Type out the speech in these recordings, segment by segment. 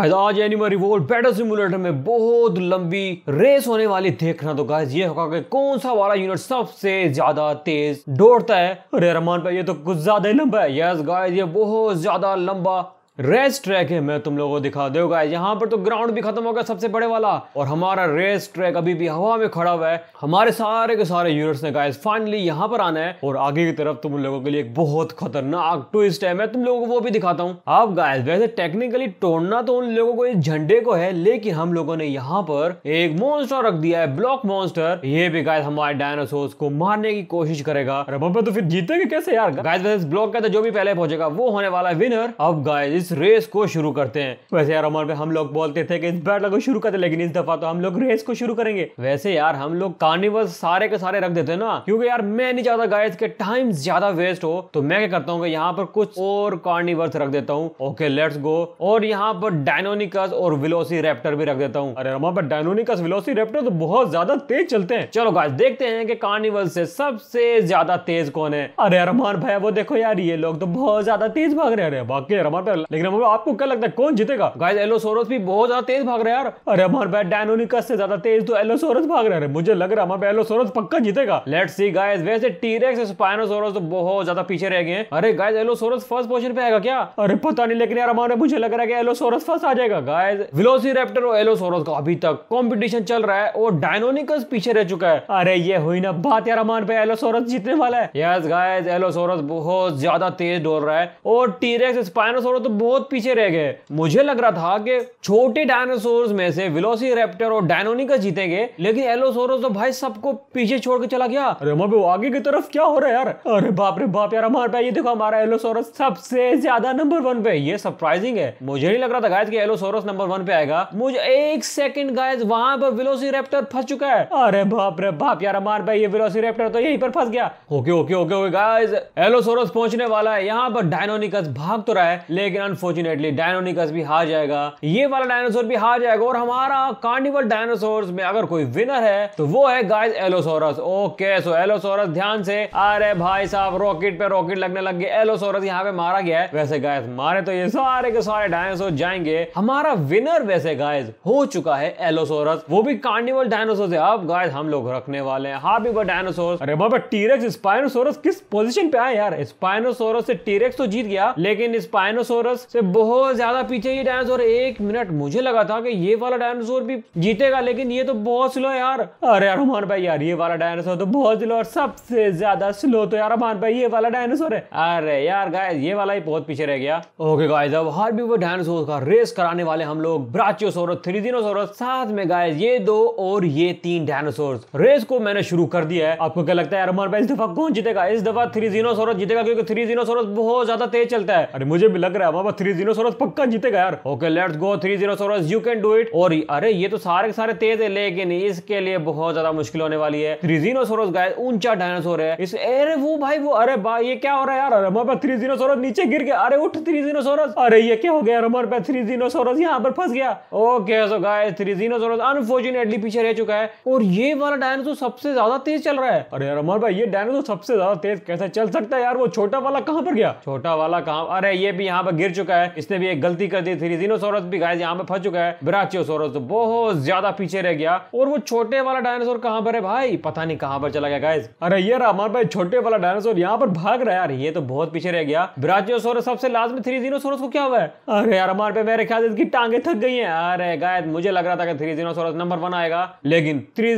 guys आज animal revolt battle simulator में बहुत लंबी रेस होने वाली देखना तो गाइस ये होगा कि कौन सा वाला यूनिट सबसे ज्यादा तेज दौड़ता है अरे रमान भाई ये तो कुछ ज्यादा ही लंबा है यस गाइस ये बहुत ज्यादा लंबा रेस ट्रैक है मैं तुम लोगों को दिखा दूंगा यहाँ पर तो ग्राउंड भी खत्म हो गया सबसे बड़े वाला और हमारा रेस ट्रैक अभी भी हवा में खड़ा हुआ है हमारे सारे के सारे यूनिट्स ने गाइस फाइनली यहाँ पर आना है और आगे की तरफ तुम लोगों के लिए एक बहुत खतरनाक ट्विस्ट है मैं तुम लोगों को वो भी दिखाता हूँ अब गाय वैसे टेक्निकली तोड़ना तो उन लोगों को इस झंडे को है लेकिन हम लोगों ने यहाँ पर एक मोन्स्टर रख दिया है ब्लॉक मॉन्स्टर ये भी गायस हमारे डायनासोर को मारने की कोशिश करेगा तो फिर जीतेगा कैसे यार गाय वैसे ब्लॉक का जो भी पहले पहुंचेगा वो होने वाला है विनर अब गाइस इस रेस को शुरू करते हैं वैसे यार हमारे हम लोग बोलते थे कि इस बैटल को शुरू करते लेकिन इस दफा तो हम लोग रेस को शुरू करेंगे वैसे यार हम लोग कार्निवल सारे के सारे रख देते हैं ना क्योंकि यार मैं नहीं चाहता गाइस के टाइम ज्यादा वेस्ट हो तो मैं क्या करता हूँ यहाँ पर कुछ और कार्निवर्स रख देता हूँ ओके लेट्स गो और यहाँ पर डायनोनिकस और विलोसी रेप्टर भी रख देता हूँ अरे हमारे पर डायनोनिकस विलोसी रेप्टर तो बहुत ज्यादा तेज चलते हैं चलो गाय देखते हैं कि कार्निवल से सबसे ज्यादा तेज कौन है अरे रमान भाई वो देखो यार ये लोग तो बहुत ज्यादा तेज भाग रहे हैं बाकी रमान भाई लेकिन अब आपको क्या लगता है कौन जीतेगा गाइस एलोसोरस भी बहुत ज्यादा तेज भाग रहा है यार अरे हमारे बैट डायनोनिकस से ज्यादा तेज तो एलोसोरस भाग रहा है मुझे लग रहा है हमारे एलोसोरस पक्का जीतेगा लेट्स सी गाइस वैसे टीरेक्स स्पाइनोसोरस तो बहुत ज्यादा पीछे रह गए अरे गाइस एलोसोरस फर्स्ट पोजीशन पे आएगा क्या अरे पता नहीं लेकिन यार हमारे मुझे लग रहा है कि एलोसोरस फर्स्ट आ जाएगा गाइस वेलोसिरैप्टर और एलोसोरस का अभी तक कंपटीशन चल रहा है और डायनोनिकस पीछे रह चुका है अरे ये हुई ना बात यार हमारे पे एलोसोरस जीतने वाला है यस गाइस एलोसोरस बहुत ज्यादा तेज दौड़ रहा है और टीरेक्स स्पाइनोसोरस तो बहुत पीछे रह गए मुझे लग रहा था कि छोटे डायनासोर में से विलोसी रेप्टर और डायनोनिका जीतेंगे लेकिन एलोसोरस तो भाई सबको पीछे छोड़ के चला गया अरे मैं वो आगे की तरफ क्या हो रहा है यार अरे बाप रे बाप यार हमारे पे ये देखो हमारा एलोसोरस सबसे ज्यादा नंबर वन पे ये सरप्राइजिंग है मुझे नहीं लग रहा था गायज की एलोसोरस नंबर वन पे आएगा मुझे एक सेकंड गायज वहां पर विलोसी रेप्टर फंस चुका है अरे बाप रे बाप यार हमारे पे ये विलोसी रेप्टर तो यहीं पर फंस गया okay okay okay okay guys allosaurus पहुंचने वाला है यहाँ पर डायनोनिकस भाग तो रहा है लेकिन अनफॉर्चुनेटली डायनोनिकस भी हार जाएगा ये वाला डायनासोर भी हार जाएगा और हमारा कार्निवल डायनासोर में अगर कोई विनर है तो वो है guys allosaurus okay so allosaurus ध्यान से अरे भाई साहब रॉकेट पे रॉकेट लगने लग गए एलोसोरस यहाँ पे मारा गया है वैसे गाइस मारे तो ये सारे के सारे डायनासोर जाएंगे हमारा विनर वैसे गाइस हो चुका है एलोसोरस वो भी कार्निवल डायनासोर है अब गाइस हम लोग रखने वाले हैं भी वो डायनासोर अरे बाबा टीरेक्स स्पाइनोसोरस किस पोजिशन पे आया यार स्पाइनोसोरस से टीरेक्स तो जीत गया लेकिन स्पाइनोसोरस डायनासोर्स से बहुत ज्यादा पीछे ये डायनासोर एक मिनट मुझे लगा था कि ये वाला डायनासोर भी जीतेगा लेकिन ये तो बहुत स्लो है यार अरे यार हमान भाई यार ये वाला डायनासोर तो बहुत स्लो और सबसे ज्यादा स्लो तो यार हमान भाई ये वाला डायनासोर है अरे यार गाय ये वाला ही बहुत पीछे रह गया ओके गाय अब हर भी वो डायनासोर का रेस कराने वाले हम लोग ब्राचियोसोरस थ्रीजिनोसोरस साथ में गाय ये दो और ये तीन डायनासोर रेस को मैंने शुरू कर दिया है आपको क्या लगता है यार हमारे इस दफा कौन जीतेगा इस दफा थ्री जीनोसोरस जीतेगा क्योंकि थ्री जीनोसोरस बहुत ज्यादा तेज चलता है अरे मुझे भी लग रहा है होगा थ्री जीरो सोरस पक्का जीतेगा यार okay let's go three zero saurus you can do it और अरे ये तो सारे के सारे तेज है लेकिन इसके लिए बहुत ज्यादा मुश्किल होने वाली है थ्री जीरो सोरस गाय ऊंचा डायनासोर है इस अरे वो भाई वो अरे भाई ये क्या हो रहा है यार हमारे पास थ्री जीरो सोरस नीचे गिर गया अरे उठ थ्री जीरो सोरस अरे ये क्या हो गया हमारे पास थ्री जीरो सोरस यहाँ पर फंस गया okay so guy three zero saurus unfortunately पीछे रह चुका है और ये वाला डायनासोर सबसे ज्यादा तेज चल रहा है अरे यार हमारे भाई ये डायनासोर सबसे ज्यादा तेज कैसे चल सकता है यार वो छोटा वाला कहाँ पर गया छोटा वाला कहाँ अरे ये भी यहाँ पर गिर चुका है इसने भी एक गलती कर दी थी रिजिनोसोरस भी गाय यहाँ पे फंस चुका है ब्राचियोसोरस तो बहुत ज्यादा पीछे रह गया और वो छोटे वाला डायनासोर कहाँ पर है भाई पता नहीं कहाँ पर चला गया गाइज अरे ये रहा हमारे भाई छोटे वाला डायनासोर यहाँ पर भाग रहा है यार ये तो बहुत पीछे रह गया ब्राचियोसोरस सबसे लास्ट में थ्री को क्या हुआ है अरे यार हमारे पे मेरे ख्याल इसकी टांगे थक गई है अरे गायद मुझे लग रहा था कि थ्री नंबर वन आएगा लेकिन थ्री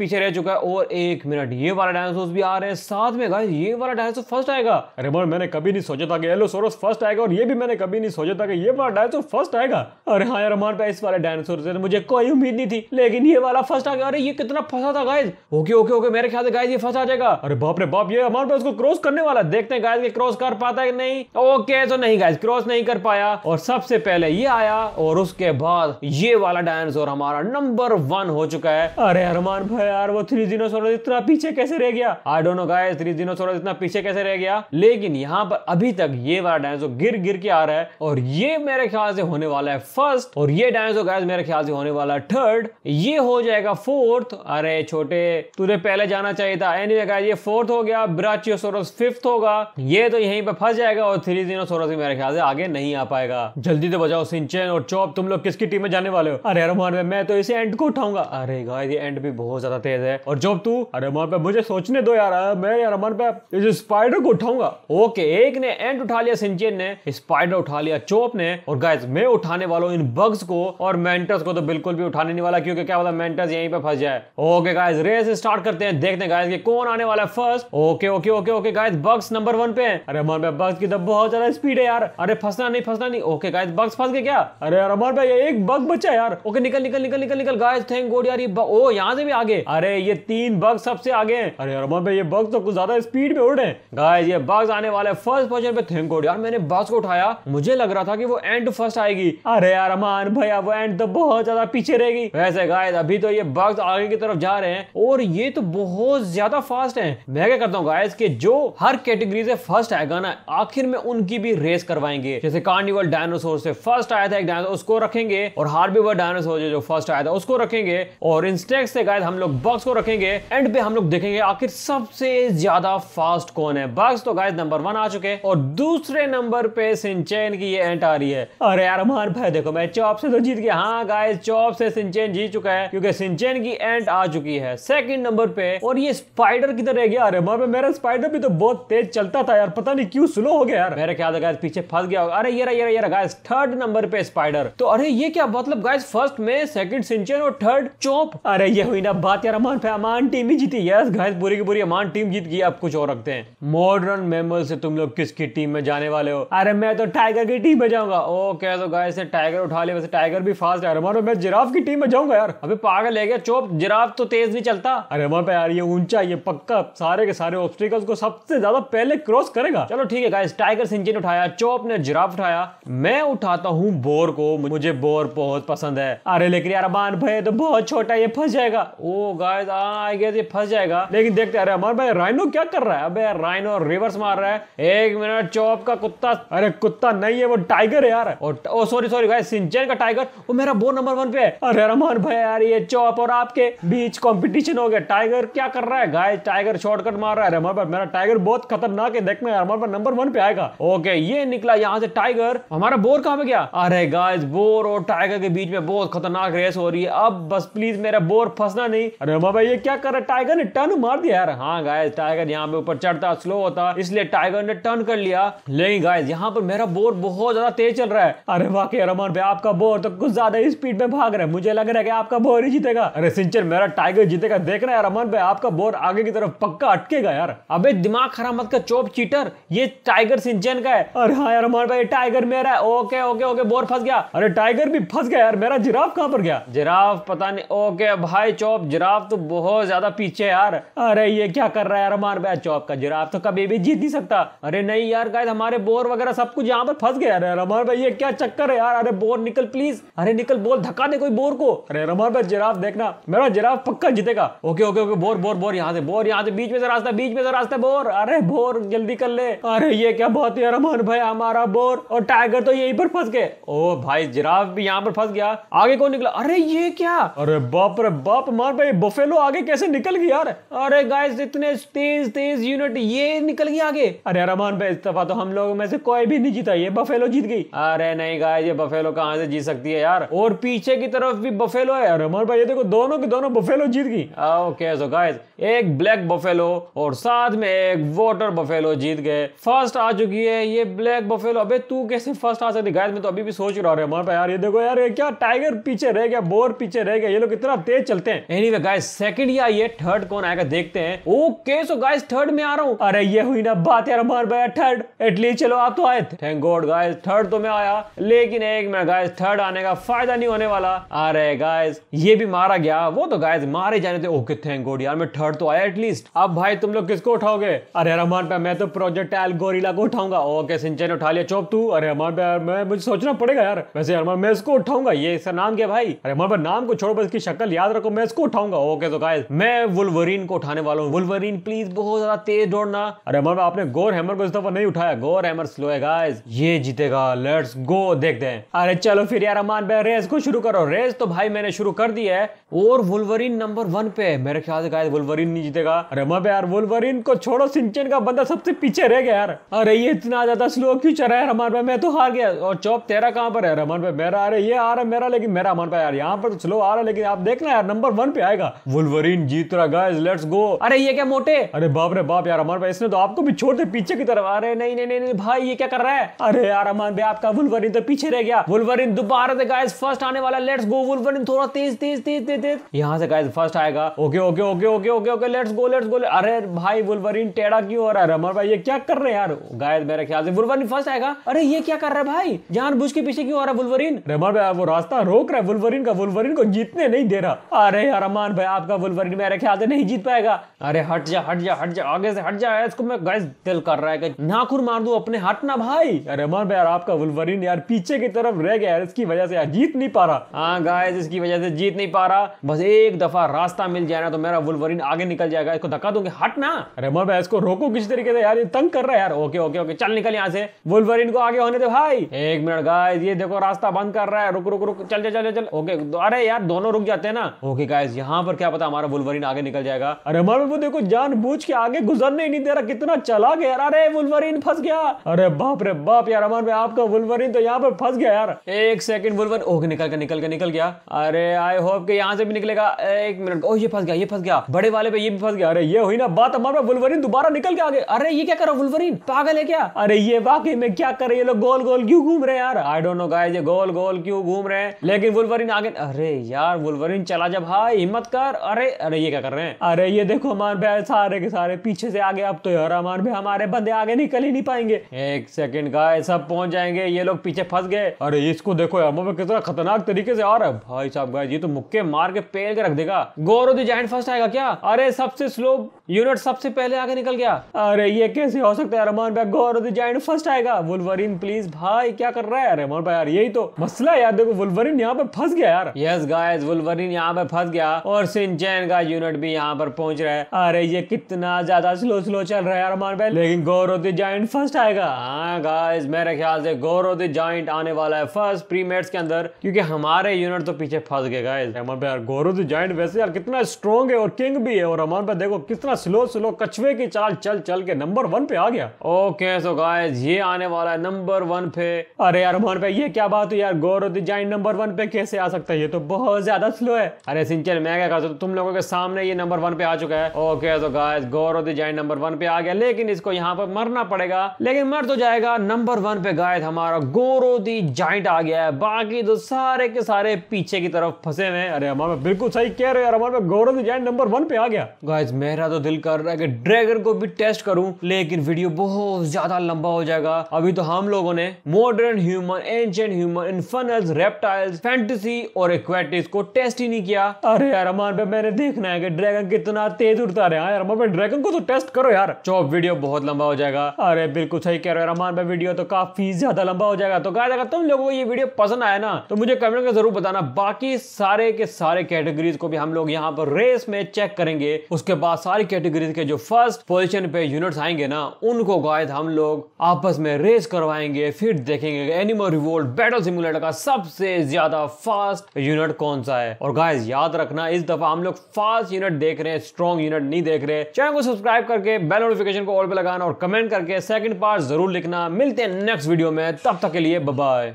पीछे रह चुका है और एक मिनट ये वाला डायनासोर भी आ रहे हैं साथ में गाइज ये वाला डायनासोर फर्स्ट आएगा अरे मैंने कभी नहीं सोचा था कि एलोसोरस फर्स्ट आएगा और ये भी मैंने कभी नहीं सोचा था कि ये बार डायनासोर फर्स्ट आएगा अरे हाँ यार हमारे पास इस वाले डायनासोर से तो मुझे कोई उम्मीद नहीं थी लेकिन ये वाला फर्स्ट आ गया अरे ये कितना फंसा था गाइज ओके ओके ओके मेरे ख्याल से गाइज ये फंस आ जाएगा अरे बाप रे बाप ये हमारे पास को क्रॉस करने वाला देखते हैं गाइज क्रॉस कर पाता है नहीं ओके तो नहीं गाइज क्रॉस नहीं कर पाया और सबसे पहले ये आया और उसके बाद ये वाला डायनासोर हमारा नंबर वन हो चुका है अरे हरमान भाई यार वो थ्री जीनोसोरस इतना पीछे कैसे रह गया I don't know guys three जीनोसोरस इतना पीछे कैसे रह गया लेकिन यहाँ पर अभी तक ये वाला डायनासोर गिर गिर के आ रहा है रहा है और ये मेरे ख्याल से होने वाला है फर्स्ट और ये डायनासोर गैस मेरे ख्याल से होने वाला है थर्ड ये हो जाएगा फोर्थ अरे छोटे तुझे पहले जाना चाहिए था एनी anyway, ये फोर्थ हो गया ब्राचियोसोरस फिफ्थ होगा ये तो यहीं पर फंस जाएगा और थ्री जीनोसोरस भी मेरे ख्याल से आगे नहीं आ पाएगा जल्दी से बजाओ सिंचन और चौप तुम लोग किसकी टीम में जाने वाले हो अरे रोमान में मैं तो इसे एंड को उठाऊंगा अरे गाइस ये एंड भी बहुत ज्यादा तेज है और जॉब तू अरे रोमान पे मुझे सोचने दो यार मैं यार रोमान पे इस स्पाइडर को उठाऊंगा ओके एक ने एंड उठा लिया सिंचन ने स्पाइडर मैंने उठा लिया चोप ने और गाइज मैं उठाने वाला हूँ इन बग्स को और मेंटर्स को तो बिल्कुल भी उठाने नहीं वाला क्योंकि क्या बोला मेंटर्स यहीं पे फंस जाए ओके गाइज रेस स्टार्ट करते हैं देखते हैं गाइज कि कौन आने वाला है first okay okay okay okay guys bugs number one पे अरे अमर भाई बग्स की तो बहुत ज्यादा स्पीड है यार अरे फंसना नहीं फंसना नहीं ओके गाइज बग्स फंस गए क्या अरे यार अमर भाई एक बग बचा यार ओके निकल निकल निकल निकल निकल गाइज थैंक गॉड यार ओ यहाँ से भी आगे अरे ये तीन बग सबसे आगे हैं अरे यार अमर भाई ये बग तो कुछ ज्यादा स्पीड में उड़े रहे गाइज ये बग्स आने वाले फर्स्ट पोजिशन पे थैंक गॉड यार मैंने बग्स को उठाया मुझे लग रहा था कि वो एंड फर्स्ट आएगी अरे यार अमान भैया वो एंड तो बहुत ज्यादा पीछे रहेगी वैसे गाइस अभी तो ये बग्स आगे की तरफ जा रहे हैं और ये तो बहुत ज्यादा फास्ट है मैं क्या करता हूँ गाइस कि जो हर कैटेगरी से फर्स्ट आएगा ना आखिर में उनकी भी रेस करवाएंगे जैसे कार्निवल डायनासोर से फर्स्ट आया था एक डायनासोर उसको रखेंगे और हार्बीवर डायनासोर जो फर्स्ट आया था उसको रखेंगे और इंस्टेक्स से गायद हम लोग बग्स को रखेंगे एंड पे हम लोग देखेंगे आखिर सबसे ज्यादा फास्ट कौन है बग्स तो गायद नंबर वन आ चुके और दूसरे नंबर पे सिंच सिंचेन की ये एंट आ रही है अरे यार मार भाई देखो मैं चौप से तो जीत गया हाँ गाय चौप से सिंचेन जीत चुका है क्योंकि सिंचेन की एंट आ चुकी है सेकंड नंबर पे और ये स्पाइडर किधर रह गया अरे मार मेरा स्पाइडर भी तो बहुत तेज चलता था यार पता नहीं क्यों स्लो हो गया यार मेरे ख्याल गाय पीछे फंस गया अरे ये रहा ये रहा ये रहा थर्ड नंबर पे स्पाइडर तो अरे ये क्या मतलब गाइस फर्स्ट में सेकंड सिंचन और थर्ड चौप अरे ये हुई ना बात यार अमान पे अमान टीम ही जीती यस गाइस पूरी की पूरी अमान टीम जीत गई अब कुछ और रखते हैं मॉडर्न मेमल से तुम लोग किसकी टीम में जाने वाले हो अरे मैं तो टाइगर की टीम में जाऊंगा ओके तो गाइस ने टाइगर उठा लिया वैसे टाइगर भी फास्ट है रहा मैं जिराफ की टीम में जाऊंगा यार अभी पागल है गया चोप जिराफ तो तेज भी चलता अरे वहां पे यार ये ऊंचा ये पक्का सारे के सारे ऑब्स्टिकल्स को सबसे ज्यादा पहले क्रॉस करेगा चलो ठीक है गाइस टाइगर सिंचिन उठाया चोप ने जिराफ उठाया मैं उठाता हूँ बोर को मुझे बोर बहुत पसंद है अरे लेकिन यार अमान भाई तो बहुत छोटा ये फंस जाएगा ओ गाइस आई गेस ये फंस जाएगा लेकिन देखते अरे अमान भाई राइनो क्या कर रहा है अबे राइनो रिवर्स मार रहा है एक मिनट चौप का कुत्ता अरे कुत्ता का नहीं है वो टाइगर है यार और ओ सॉरी सॉरी भाई सिंचन का टाइगर वो मेरा बो नंबर वन पे है अरे रमान भाई यार ये चौप और आपके बीच कॉम्पिटिशन हो गया टाइगर क्या कर रहा है गाय टाइगर शॉर्टकट मार रहा है रमान भाई मेरा टाइगर बहुत खतरनाक है देख मैं रमान भाई नंबर वन पे आएगा ओके ये निकला यहाँ से टाइगर हमारा बोर कहाँ पे गया अरे गाय बोर और टाइगर के बीच में बहुत खतरनाक रेस हो रही है अब बस प्लीज मेरा बोर फंसना नहीं अरे रमा भाई ये क्या कर रहा है टाइगर ने टर्न मार दिया यार हाँ गाय टाइगर यहाँ पे ऊपर चढ़ता स्लो होता इसलिए टाइगर ने टर्न कर लिया लेकिन गाय यहाँ पर मेरा बोर बोर बहुत ज्यादा तेज चल रहा है अरे वाकई रमन भाई आपका बोर तो कुछ ज्यादा ही स्पीड में भाग रहा है मुझे लग रहा है कि आपका बोर ही जीतेगा अरे सिंचर मेरा टाइगर जीतेगा देख रहा है रमन भाई आपका बोर आगे की तरफ पक्का अटकेगा यार अबे दिमाग खराब मत का चोप चीटर ये टाइगर सिंचन का है अरे हाँ यार रमन भाई टाइगर मेरा है ओके ओके ओके बोर फंस गया अरे टाइगर भी फंस गया यार मेरा जिराफ कहाँ पर गया जिराफ पता नहीं ओके भाई चौप जिराफ तो बहुत ज्यादा पीछे यार अरे ये क्या कर रहा है रमन भाई चौप का जिराफ तो कभी भी जीत नहीं सकता अरे नहीं यार गाय हमारे बोर वगैरह सब कुछ यहाँ पर पर फंस गया अरे रमान भाई ये क्या चक्कर है यार अरे बोर निकल प्लीज अरे निकल बोल धक्का दे कोई बोर को अरे रमान भाई जिराफ देखना मेरा जिराफ पक्का जीतेगा okay okay okay boar boar boar यहाँ से बोर यहाँ से बीच में से रास्ता बीच में से रास्ता बोर अरे बोर जल्दी कर ले अरे ये क्या बहुत ही रमान भाई हमारा बोर और टाइगर तो यही पर फंस गए ओ भाई जिराफ भी यहाँ पर फंस गया आगे कौन निकला अरे ये क्या अरे बाप रे बाप मार भाई बफेलो आगे कैसे निकल गया यार अरे गाइस इतने तेज तेज यूनिट ये निकल गया आगे अरे रमान भाई इस दफा तो हम लोगों में से कोई भी नहीं जीता ये बफेलो जीत गई अरे नहीं गाय ये बफेलो कहाँ से जीत सकती है यार और पीछे की तरफ भी बफेलो है अरे भाई ये देखो दोनों की दोनों बफेलो जीत गई ओके सो गाइस एक ब्लैक बफेलो और साथ में एक वाटर बफेलो जीत गए फर्स्ट आ चुकी है ये ब्लैक बफेलो अबे तू कैसे फर्स्ट आ सकती गाइस मैं तो अभी भी सोच रहा हूँ हमारे यार ये देखो यार ये क्या टाइगर पीछे रह गया बोर पीछे रह गया ये लोग इतना तेज चलते हैं एनी anyway, गाइस सेकंड या ये थर्ड कौन आएगा देखते हैं ओके सो गाइस थर्ड में आ रहा हूँ अरे ये हुई ना बात यार हमारे भाई थर्ड एटलीस्ट चलो आप तो आए थैंक गॉड गाइस थर्ड तो मैं आया लेकिन एक मैं गाइस थर्ड आने का फायदा नहीं होने वाला अरे गाइस ये भी मारा गया वो तो गाइस मारे जाने थे ओके थैंक गॉड यार मैं थर्ड तो आया एटलीस्ट अब भाई तुम लोग किसको उठाओगे अरे रहमान पे मैं तो प्रोजेक्ट एल गोरिला को उठाऊंगा ओके सिंचन ने उठा लिया चौप तू अरे रहमान पे मैं मुझे सोचना पड़ेगा यार वैसे रहमान मैं इसको उठाऊंगा ये इसका नाम क्या भाई अरे रहमान पे नाम को छोड़ो बस इसकी शक्ल याद रखो मैं इसको उठाऊंगा ओके तो गाइस मैं वुलवरीन को उठाने वाला हूँ वुलवरीन प्लीज बहुत ज्यादा तेज दौड़ना अरे रहमान आपने गोर हैमर को इस दफा नहीं उठाया गोर हैमर स्लो है गाइस ये जीतेगा लेट्स गो देखते हैं अरे चलो फिर यार अमान भाई रेस को शुरू करो रेस तो भाई मैंने शुरू कर दी है और वुलवरिन नंबर वन पे मेरे ख्याल से गाय वुलवरिन नहीं जीतेगा अरे मैं यार वुलवरिन को छोड़ो सिंचन का बंदा सबसे पीछे रह गया यार अरे ये इतना ज्यादा स्लो क्यों चल रहा है रमान भाई मैं तो हार गया और चौप तेरा कहाँ पर है रमान भाई मेरा अरे ये आ रहा है मेरा लेकिन मेरा अमान भाई यार यहाँ पर तो स्लो आ रहा है लेकिन आप देखना यार नंबर वन पे आएगा वुलवरिन जीत रहा गाइस लेट्स गो अरे ये क्या मोटे अरे बाप रे बाप यार अमान भाई इसने तो आपको भी छोड़ दे पीछे की तरफ अरे नहीं नहीं नहीं भाई ये क्या कर रहा है अरे यार अमन भाई आपका वुलवरिन तो पीछे रह गया वुलवरिन दोबारा से गाइस फर्स्ट आने वाला लेट्स गो वुलवरिन थोड़ा तेज तेज तेज तेज तेज यहाँ से गाइस फर्स्ट आएगा okay okay okay okay okay okay let's go let's go अरे भाई वुलवरिन टेढ़ा क्यों हो रहा है अमन भाई ये क्या कर रहे हैं यार गायद मेरे ख्याल से वुलवरिन फर्स्ट आएगा अरे ये क्या कर रहा है भाई जान बुझ के पीछे क्यों आ रहा है वुलवरिन रमन भाई वो रास्ता रोक रहा है वुलवरिन का वुलवरिन को जीतने नहीं दे रहा अरे यार अमान भाई आपका वुलवरिन मेरे ख्याल से नहीं जीत पाएगा अरे हट जा हट जा हट जा आगे से हट जा इसको मैं गाइस दिल कर रहा है नाखून मार दू अपने हट ना भाई रहमान भाई यार आपका वुलवरिन यार पीछे की तरफ रह गया यार इसकी वजह से यार जीत नहीं पा रहा हाँ गाइस इसकी वजह से जीत नहीं पा रहा बस एक दफा रास्ता मिल जाए ना तो मेरा वुलवरिन आगे निकल जाएगा इसको धक्का दूंगे हट ना रहमान भाई इसको रोको किस तरीके से यार ये तंग कर रहा है यार ओके ओके ओके चल निकल यहाँ से वुलवरीन को आगे होने दे भाई एक मिनट गाइस ये देखो रास्ता बंद कर रहा है रुक रुक रुक चल चल चल चल ओके अरे यार दोनों रुक जाते हैं ना ओके गाइस यहाँ पर क्या पता हमारा वुल्वरिन आगे निकल जाएगा रहमान भाई वो देखो जान के आगे गुजरने ही नहीं दे रहा कितना चला गया अरे वुल्वरिन फंस गया अरे बाप रे बाप आप यार अमर में आपका वुलवरिन तो यहाँ पर फंस गया यार एक सेकंड वुलवर ओके निकल के निकल के निकल गया अरे आई होप के यहाँ से भी निकलेगा एक मिनट ओ ये फंस गया ये फंस गया बड़े वाले पे ये भी फंस गया अरे ये हुई ना बात अमर में वुलवरिन दोबारा निकल के आगे अरे ये क्या करो वुलवरिन पागल है क्या अरे ये वाकई में क्या कर रहे ये लोग गोल गोल क्यों घूम रहे यार आई डोंट नो गाइस ये गोल गोल क्यों घूम रहे हैं लेकिन वुलवरिन आगे अरे यार वुलवरिन चला जा भाई हिम्मत कर अरे अरे ये क्या कर रहे हैं अरे ये देखो हमारे भाई सारे के सारे पीछे से आगे अब तो यार हमारे भाई हमारे बंदे आगे निकल ही नहीं पाएंगे एक सेकंड का भाई साहब पहुंच जाएंगे ये लोग पीछे फंस गए अरे इसको देखो यामो में कितना खतरनाक तरीके से आ रहा है भाई साहब भाई ये तो मुक्के मार के पेल के रख देगा गोरो दी जाइंट फर्स्ट आएगा क्या अरे सबसे स्लो यूनिट सबसे पहले आगे निकल गया अरे ये कैसे हो सकता है रमान भाई गौर जाइंट फर्स्ट आएगा वुलवरिन प्लीज भाई क्या कर रहा है रहमान भाई यार यही तो मसला यार देखो वुलवरिन यहाँ पे फंस गया यार यस गाइस वुलवरिन यहाँ पे फंस गया और सिंचैन का यूनिट भी यहाँ पर पहुंच रहा है अरे ये कितना ज्यादा स्लो स्लो चल रहा है रमान भाई लेकिन गौर जाइंट फर्स्ट आएगा हाँ गाइस मेरे ख्याल से गौर जाइंट आने वाला है फर्स्ट प्री के अंदर क्योंकि हमारे यूनिट तो पीछे फंस गए गाइस रमान भाई यार गौर जाइंट वैसे यार कितना स्ट्रॉन्ग है और किंग भी है और रमान भाई देखो कितना स्लो स्लो कछुए की चाल चल चल के नंबर वन पे आ गया ओके सो गाइस ये आने वाला है नंबर वन पे अरे यार मोहन भाई ये क्या बात है यार गौरव डिजाइन नंबर वन पे कैसे आ सकता है ये तो बहुत ज्यादा स्लो है अरे सिंचन मैं क्या कहता तुम लोगों के सामने ये नंबर वन पे आ चुका है okay so guys Gaurav design number one पे आ गया लेकिन इसको यहाँ पर मरना पड़ेगा लेकिन मर तो जाएगा नंबर वन पे गायद हमारा गोरो दी जाइंट आ गया है बाकी तो सारे के सारे पीछे की तरफ फंसे हुए अरे हमारे बिल्कुल सही कह रहे हो यार हमारे गोरो दी जाइंट नंबर वन पे आ गया गाइज मेरा तो दिल कर रहा है कि ड्रैगन को भी टेस्ट करूं लेकिन वीडियो बहुत ज्यादा लंबा हो जाएगा अभी तो हम लोगों ने modern human ancient human infernals reptiles fantasy और एक्वेटिस को टेस्ट ही नहीं किया अरे यार अमान भाई मैंने देखना है कि ड्रैगन कितना तेज उड़ता रहे यार अमान भाई ड्रैगन को तो टेस्ट करो यार चौप वीडियो बहुत लंबा हो जाएगा अरे बिल्कुल सही कह रहे हो यार अमान भाई वीडियो तो काफी ज्यादा लंबा हो जाएगा तो कहा जाएगा तुम लोगों को ये वीडियो पसंद आया ना तो मुझे कमेंट में जरूर बताना बाकी सारे के सारे कैटेगरीज को भी हम लोग यहाँ पर रेस में चेक करेंगे उसके बाद सारी कैटेगरीज के जो फर्स्ट पोजीशन पे यूनिट्स आएंगे ना उनको गायद हम लोग आपस में रेस करवाएंगे फिर देखेंगे एनिमल रिवोल्ट बैटल सिमुलेटर का सबसे ज्यादा फास्ट यूनिट कौन सा है और गायद याद रखना इस दफा हम लोग फास्ट यूनिट देख रहे हैं स्ट्रॉन्ग यूनिट नहीं देख रहे चैनल को सब्सक्राइब करके बेल नोटिफिकेशन को ऑल पे लगाना और कमेंट करके सेकंड पार्ट जरूर लिखना मिलते हैं नेक्स्ट वीडियो में तब तक के लिए बबाई